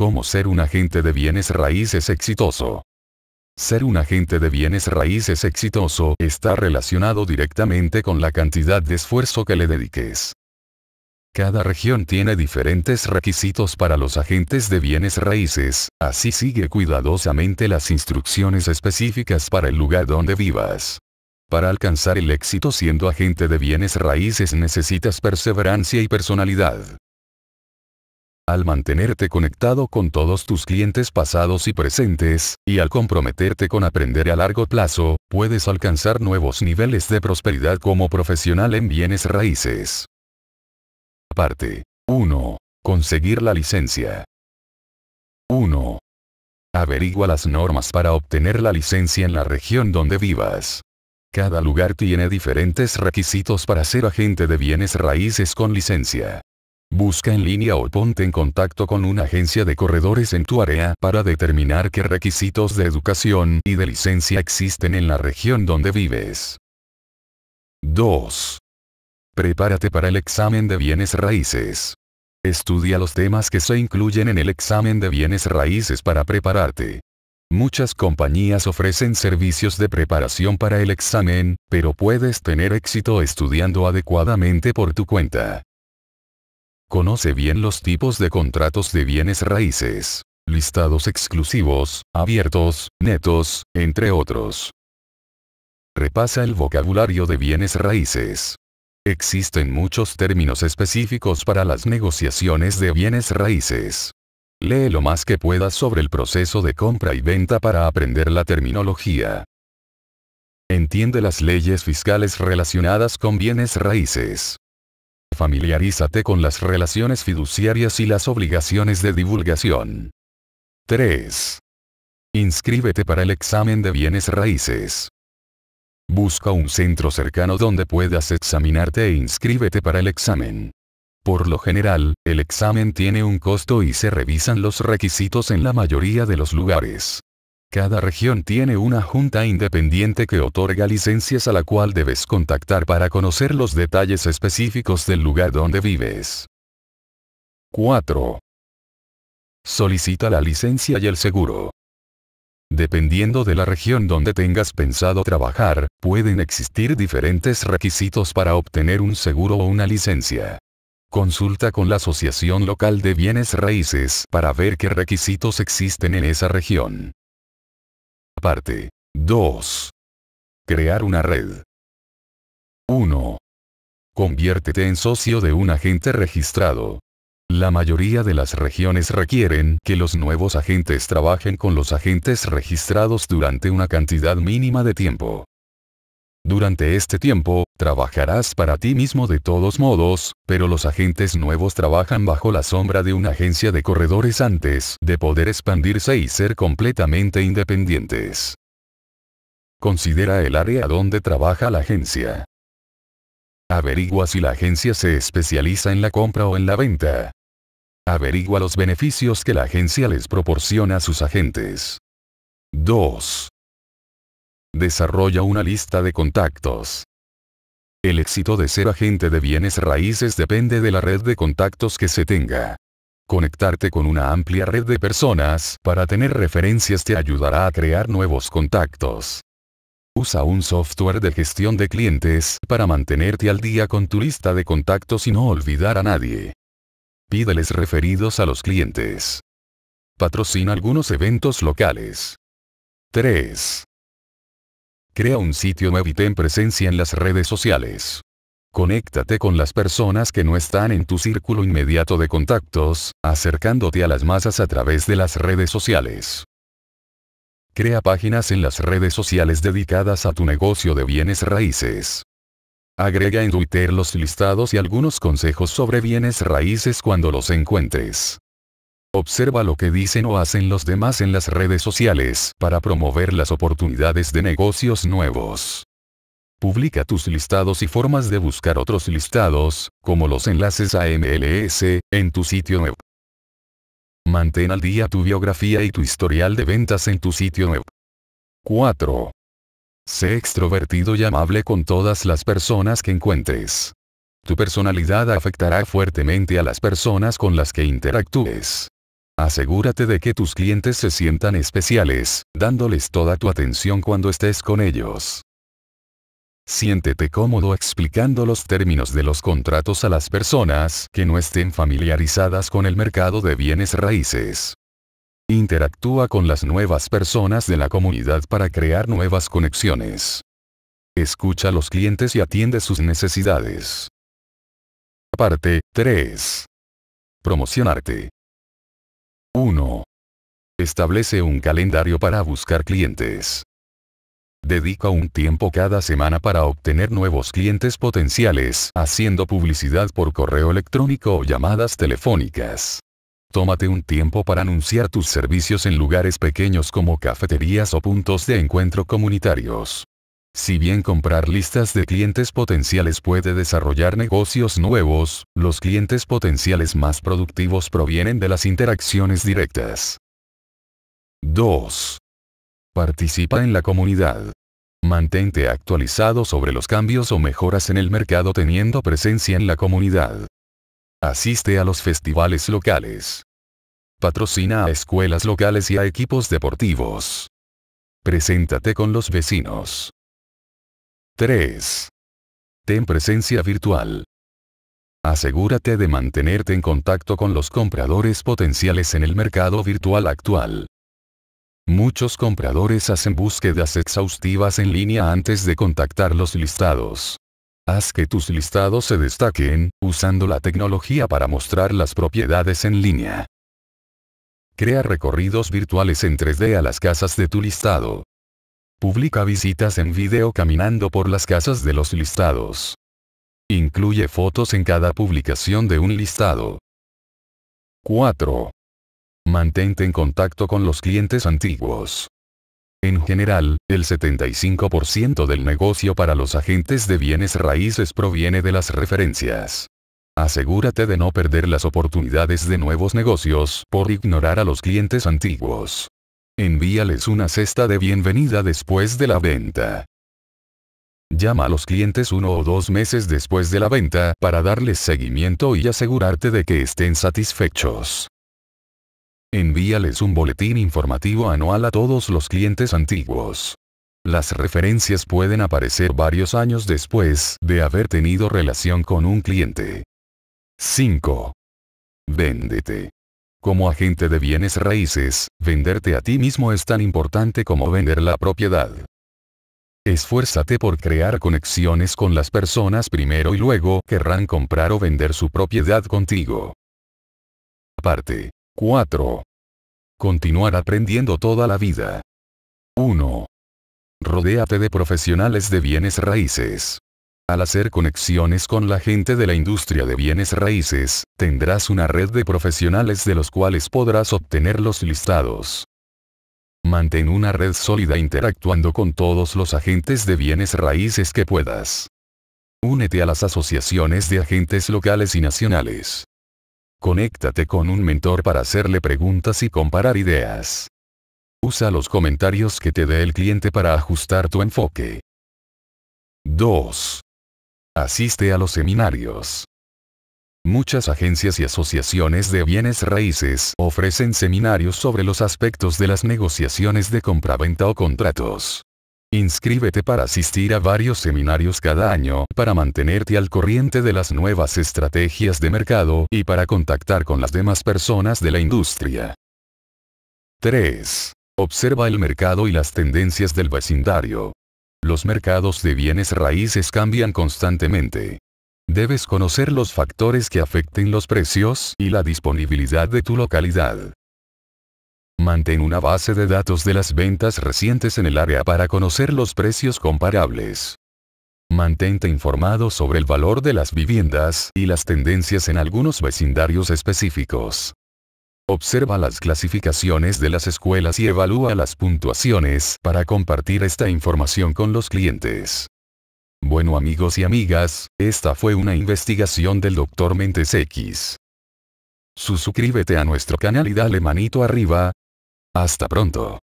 Cómo ser un agente de bienes raíces exitoso. Ser un agente de bienes raíces exitoso está relacionado directamente con la cantidad de esfuerzo que le dediques. Cada región tiene diferentes requisitos para los agentes de bienes raíces, así sigue cuidadosamente las instrucciones específicas para el lugar donde vivas. Para alcanzar el éxito siendo agente de bienes raíces necesitas perseverancia y personalidad al mantenerte conectado con todos tus clientes pasados y presentes, y al comprometerte con aprender a largo plazo, puedes alcanzar nuevos niveles de prosperidad como profesional en bienes raíces. Parte 1. Conseguir la licencia. 1. Averigua las normas para obtener la licencia en la región donde vivas. Cada lugar tiene diferentes requisitos para ser agente de bienes raíces con licencia. Busca en línea o ponte en contacto con una agencia de corredores en tu área para determinar qué requisitos de educación y de licencia existen en la región donde vives. 2. Prepárate para el examen de bienes raíces. Estudia los temas que se incluyen en el examen de bienes raíces para prepararte. Muchas compañías ofrecen servicios de preparación para el examen, pero puedes tener éxito estudiando adecuadamente por tu cuenta. Conoce bien los tipos de contratos de bienes raíces. Listados exclusivos, abiertos, netos, entre otros. Repasa el vocabulario de bienes raíces. Existen muchos términos específicos para las negociaciones de bienes raíces. Lee lo más que puedas sobre el proceso de compra y venta para aprender la terminología. Entiende las leyes fiscales relacionadas con bienes raíces. Familiarízate con las relaciones fiduciarias y las obligaciones de divulgación. 3. Inscríbete para el examen de bienes raíces. Busca un centro cercano donde puedas examinarte e inscríbete para el examen. Por lo general, el examen tiene un costo y se revisan los requisitos en la mayoría de los lugares. Cada región tiene una junta independiente que otorga licencias a la cual debes contactar para conocer los detalles específicos del lugar donde vives. 4. Solicita la licencia y el seguro. Dependiendo de la región donde tengas pensado trabajar, pueden existir diferentes requisitos para obtener un seguro o una licencia. Consulta con la Asociación Local de Bienes Raíces para ver qué requisitos existen en esa región. Parte 2. Crear una red. 1. Conviértete en socio de un agente registrado. La mayoría de las regiones requieren que los nuevos agentes trabajen con los agentes registrados durante una cantidad mínima de tiempo. Durante este tiempo, trabajarás para ti mismo de todos modos, pero los agentes nuevos trabajan bajo la sombra de una agencia de corredores antes de poder expandirse y ser completamente independientes. Considera el área donde trabaja la agencia. Averigua si la agencia se especializa en la compra o en la venta. Averigua los beneficios que la agencia les proporciona a sus agentes. 2. Desarrolla una lista de contactos. El éxito de ser agente de bienes raíces depende de la red de contactos que se tenga. Conectarte con una amplia red de personas para tener referencias te ayudará a crear nuevos contactos. Usa un software de gestión de clientes para mantenerte al día con tu lista de contactos y no olvidar a nadie. Pídeles referidos a los clientes. Patrocina algunos eventos locales. 3. Crea un sitio web y ten presencia en las redes sociales. Conéctate con las personas que no están en tu círculo inmediato de contactos, acercándote a las masas a través de las redes sociales. Crea páginas en las redes sociales dedicadas a tu negocio de bienes raíces. Agrega en Twitter los listados y algunos consejos sobre bienes raíces cuando los encuentres. Observa lo que dicen o hacen los demás en las redes sociales para promover las oportunidades de negocios nuevos. Publica tus listados y formas de buscar otros listados, como los enlaces a MLS, en tu sitio web. Mantén al día tu biografía y tu historial de ventas en tu sitio web. 4. Sé extrovertido y amable con todas las personas que encuentres. Tu personalidad afectará fuertemente a las personas con las que interactúes. Asegúrate de que tus clientes se sientan especiales, dándoles toda tu atención cuando estés con ellos. Siéntete cómodo explicando los términos de los contratos a las personas que no estén familiarizadas con el mercado de bienes raíces. Interactúa con las nuevas personas de la comunidad para crear nuevas conexiones. Escucha a los clientes y atiende sus necesidades. Parte 3. Promocionarte. 1. Establece un calendario para buscar clientes. Dedica un tiempo cada semana para obtener nuevos clientes potenciales, haciendo publicidad por correo electrónico o llamadas telefónicas. Tómate un tiempo para anunciar tus servicios en lugares pequeños como cafeterías o puntos de encuentro comunitarios. Si bien comprar listas de clientes potenciales puede desarrollar negocios nuevos, los clientes potenciales más productivos provienen de las interacciones directas. 2. Participa en la comunidad. Mantente actualizado sobre los cambios o mejoras en el mercado teniendo presencia en la comunidad. Asiste a los festivales locales. Patrocina a escuelas locales y a equipos deportivos. Preséntate con los vecinos. 3. Ten presencia virtual. Asegúrate de mantenerte en contacto con los compradores potenciales en el mercado virtual actual. Muchos compradores hacen búsquedas exhaustivas en línea antes de contactar los listados. Haz que tus listados se destaquen, usando la tecnología para mostrar las propiedades en línea. Crea recorridos virtuales en 3D a las casas de tu listado. Publica visitas en video caminando por las casas de los listados. Incluye fotos en cada publicación de un listado. 4. Mantente en contacto con los clientes antiguos. En general, el 75% del negocio para los agentes de bienes raíces proviene de las referencias. Asegúrate de no perder las oportunidades de nuevos negocios por ignorar a los clientes antiguos. Envíales una cesta de bienvenida después de la venta. Llama a los clientes uno o dos meses después de la venta para darles seguimiento y asegurarte de que estén satisfechos. Envíales un boletín informativo anual a todos los clientes antiguos. Las referencias pueden aparecer varios años después de haber tenido relación con un cliente. 5. Véndete. Como agente de bienes raíces, venderte a ti mismo es tan importante como vender la propiedad. Esfuérzate por crear conexiones con las personas primero y luego querrán comprar o vender su propiedad contigo. Parte 4. Continuar aprendiendo toda la vida. 1. Rodéate de profesionales de bienes raíces. Al hacer conexiones con la gente de la industria de bienes raíces, tendrás una red de profesionales de los cuales podrás obtener los listados. Mantén una red sólida interactuando con todos los agentes de bienes raíces que puedas. Únete a las asociaciones de agentes locales y nacionales. Conéctate con un mentor para hacerle preguntas y comparar ideas. Usa los comentarios que te dé el cliente para ajustar tu enfoque. 2. Asiste a los seminarios. Muchas agencias y asociaciones de bienes raíces ofrecen seminarios sobre los aspectos de las negociaciones de compra-venta o contratos. Inscríbete para asistir a varios seminarios cada año para mantenerte al corriente de las nuevas estrategias de mercado y para contactar con las demás personas de la industria. 3. Observa el mercado y las tendencias del vecindario. Los mercados de bienes raíces cambian constantemente. Debes conocer los factores que afecten los precios y la disponibilidad de tu localidad. Mantén una base de datos de las ventas recientes en el área para conocer los precios comparables. Mantente informado sobre el valor de las viviendas y las tendencias en algunos vecindarios específicos. Observa las clasificaciones de las escuelas y evalúa las puntuaciones para compartir esta información con los clientes. Bueno amigos y amigas, esta fue una investigación del Dr. Mentes X. Suscríbete a nuestro canal y dale manito arriba. Hasta pronto.